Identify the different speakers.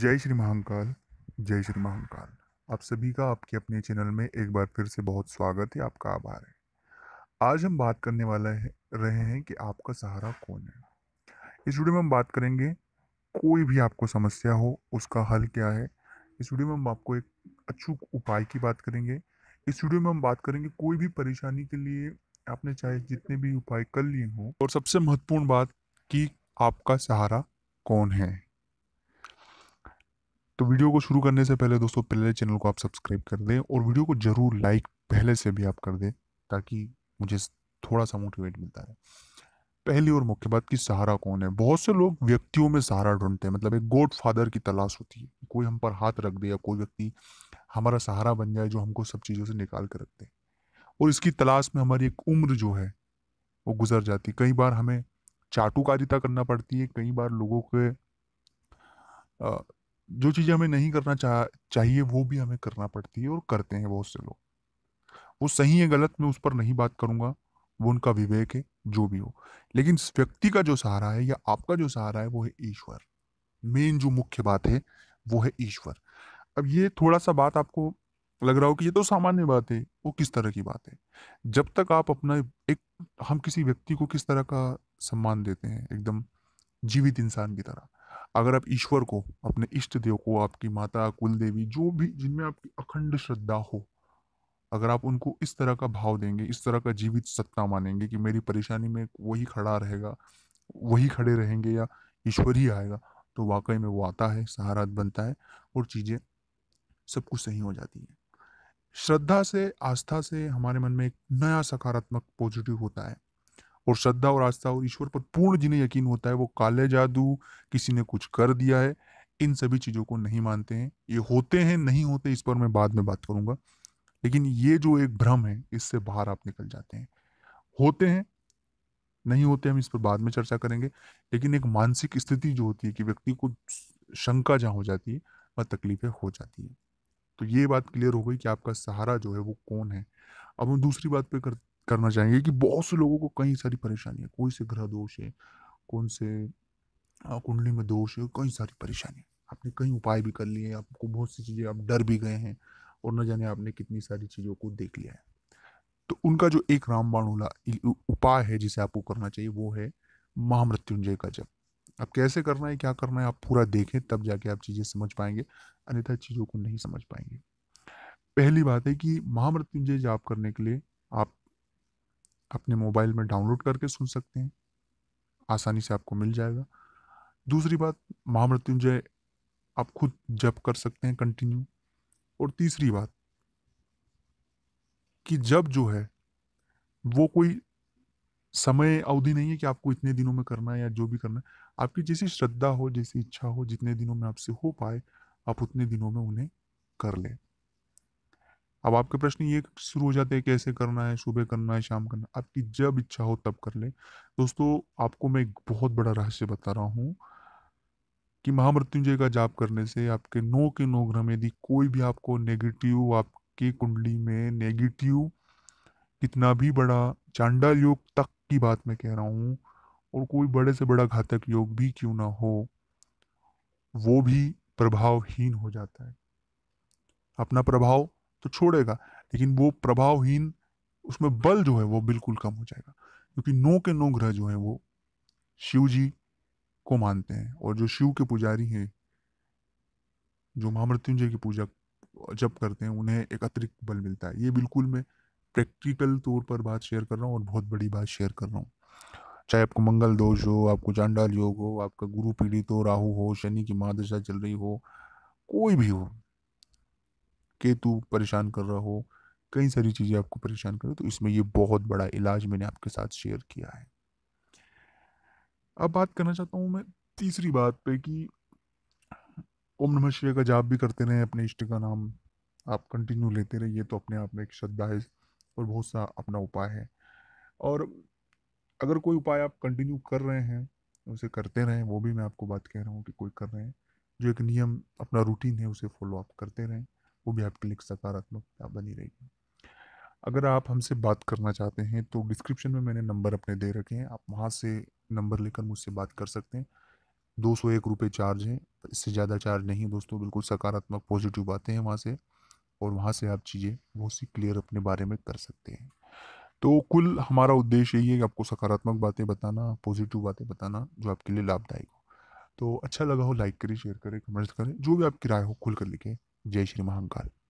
Speaker 1: जय श्री महाकाल जय श्री महाकाल आप सभी का आपके अपने चैनल में एक बार फिर से बहुत स्वागत है आपका आभार है आज हम बात करने वाला है रहे हैं कि आपका सहारा कौन है इस वीडियो में हम बात करेंगे कोई भी आपको समस्या हो उसका हल क्या है इस वीडियो में हम आपको एक अचूक उपाय की बात करेंगे इस वीडियो में हम बात करेंगे कोई भी परेशानी के लिए आपने चाहे जितने भी उपाय कर लिए हों और सबसे महत्वपूर्ण बात कि आपका सहारा कौन है तो वीडियो को शुरू करने से पहले दोस्तों पहले चैनल को आप सब्सक्राइब कर दें और वीडियो को ज़रूर लाइक पहले से भी आप कर दें ताकि मुझे थोड़ा सा मोटिवेट मिलता है पहली और मुख्य बात कि सहारा कौन है बहुत से लोग व्यक्तियों में सहारा ढूंढते हैं मतलब एक गॉड फादर की तलाश होती है कोई हम पर हाथ रख दे या कोई व्यक्ति हमारा सहारा बन जाए जो हमको सब चीज़ों से निकाल कर रखते हैं और इसकी तलाश में हमारी एक उम्र जो है वो गुजर जाती है कई बार हमें चाटुकारिता करना पड़ती है कई बार लोगों के जो चीज़ें हमें नहीं करना चाह चाहिए वो भी हमें करना पड़ती है और करते हैं बहुत से लोग वो सही है गलत मैं उस पर नहीं बात करूँगा वो उनका विवेक है जो भी हो लेकिन व्यक्ति का जो सहारा है या आपका जो सहारा है वो है ईश्वर मेन जो मुख्य बात है वो है ईश्वर अब ये थोड़ा सा बात आपको लग रहा हो कि ये तो सामान्य बात है वो किस तरह की बात है जब तक आप अपना एक हम किसी व्यक्ति को किस तरह का सम्मान देते हैं एकदम जीवित इंसान की तरह अगर आप ईश्वर को अपने इष्ट देव को आपकी माता कुल देवी जो भी जिनमें आपकी अखंड श्रद्धा हो अगर आप उनको इस तरह का भाव देंगे इस तरह का जीवित सत्ता मानेंगे कि मेरी परेशानी में वही खड़ा रहेगा वही खड़े रहेंगे या ईश्वर ही आएगा तो वाकई में वो आता है सहारा बनता है और चीज़ें सब कुछ सही हो जाती है श्रद्धा से आस्था से हमारे मन में एक नया सकारात्मक पॉजिटिव होता है और श्रद्धा और आस्था और ईश्वर पर पूर्ण जिन्हें यकीन होता है वो काले जादू किसी ने कुछ कर दिया है इन सभी चीज़ों को नहीं मानते हैं ये होते हैं नहीं होते इस पर मैं बाद में बात करूंगा लेकिन ये जो एक भ्रम है इससे बाहर आप निकल जाते हैं होते हैं नहीं होते हम इस पर बाद में चर्चा करेंगे लेकिन एक मानसिक स्थिति जो होती है कि व्यक्ति को शंका जहाँ हो जाती है वह तकलीफें हो जाती है तो ये बात क्लियर हो गई कि आपका सहारा जो है वो कौन है अब हम दूसरी बात पे कर करना चाहेंगे कि बहुत से लोगों को कई सारी परेशानियाँ कोई से ग्रह दोष है कौन से कुंडली में दोष है कई सारी परेशानियाँ आपने कई उपाय भी कर लिए आपको बहुत सी चीज़ें आप डर भी गए हैं और न जाने आपने कितनी सारी चीज़ों को देख लिया है तो उनका जो एक रामबाणूला उपाय है जिसे आपको करना चाहिए वो है महामृत्युंजय का जप अब कैसे करना है क्या करना है आप पूरा देखें तब जाके आप चीज़ें समझ पाएंगे अन्यथा चीज़ों को नहीं समझ पाएंगे पहली बात है कि महामृत्युंजय जाप करने के लिए आप अपने मोबाइल में डाउनलोड करके सुन सकते हैं आसानी से आपको मिल जाएगा दूसरी बात महामृत्युंजय आप खुद जप कर सकते हैं कंटिन्यू और तीसरी बात कि जब जो है वो कोई समय अवधि नहीं है कि आपको इतने दिनों में करना है या जो भी करना है आपकी जैसी श्रद्धा हो जैसी इच्छा हो जितने दिनों में आपसे हो पाए आप उतने दिनों में उन्हें कर लें अब आपके प्रश्न ये शुरू हो जाते हैं कैसे करना है सुबह करना है शाम करना आपकी जब इच्छा हो तब कर ले दोस्तों आपको मैं एक बहुत बड़ा रहस्य बता रहा हूँ कि महामृत्युंजय का जाप करने से आपके नौ के नौ ग्रह में यदि कोई भी आपको नेगेटिव आपकी कुंडली में नेगेटिव कितना भी बड़ा चांडा योग तक की बात मैं कह रहा हूँ और कोई बड़े से बड़ा घातक योग भी क्यों ना हो वो भी प्रभावहीन हो जाता है अपना प्रभाव तो छोड़ेगा लेकिन वो प्रभावहीन उसमें बल जो है वो बिल्कुल कम हो जाएगा क्योंकि नौ के नौ ग्रह जो हैं वो शिव जी को मानते हैं और जो शिव के पुजारी हैं जो महामृत्युंजय की पूजा जब करते हैं उन्हें एक अतिरिक्त बल मिलता है ये बिल्कुल मैं प्रैक्टिकल तौर पर बात शेयर कर रहा हूँ और बहुत बड़ी बात शेयर कर रहा हूँ चाहे आपको मंगल दोष हो आपको चांडाल योग हो आपका गुरु पीड़ित हो राहु हो शनि की महादशा चल रही हो कोई भी हो केतु परेशान कर रहा हो कई सारी चीज़ें आपको परेशान रही तो इसमें ये बहुत बड़ा इलाज मैंने आपके साथ शेयर किया है अब बात करना चाहता हूँ मैं तीसरी बात पे कि ओम नमः शिवाय का जाप भी करते रहें अपने इष्ट का नाम आप कंटिन्यू लेते ये तो अपने आप में एक श्रद्धा है और बहुत सा अपना उपाय है और अगर कोई उपाय आप कंटिन्यू कर रहे हैं उसे करते रहें वो भी मैं आपको बात कह रहा हूँ कि कोई कर रहे हैं जो एक नियम अपना रूटीन है उसे फॉलो आप करते रहें वो भी आपके लिए सकारात्मकता बनी रहेगी अगर आप हमसे बात करना चाहते हैं तो डिस्क्रिप्शन में मैंने नंबर अपने दे रखे हैं आप वहाँ से नंबर लेकर मुझसे बात कर सकते हैं दो सौ एक रुपये चार्ज है इससे ज़्यादा चार्ज नहीं दोस्तों बिल्कुल सकारात्मक पॉजिटिव बातें हैं वहाँ से और वहाँ से आप चीज़ें बहुत सी क्लियर अपने बारे में कर सकते हैं तो कुल हमारा उद्देश्य यही है कि आपको सकारात्मक बातें बताना पॉजिटिव बातें बताना जो आपके लिए लाभदायक हो तो अच्छा लगा हो लाइक करें शेयर करें कमेंट्स करें जो भी आपकी राय हो खुल कर लिखें जय श्री महाकाल